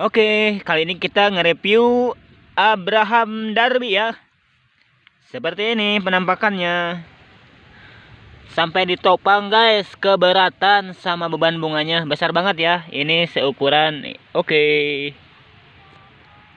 Oke, kali ini kita nge-review Abraham Darby ya. Seperti ini penampakannya. Sampai ditopang guys, keberatan sama beban bunganya besar banget ya. Ini seukuran oke. Okay.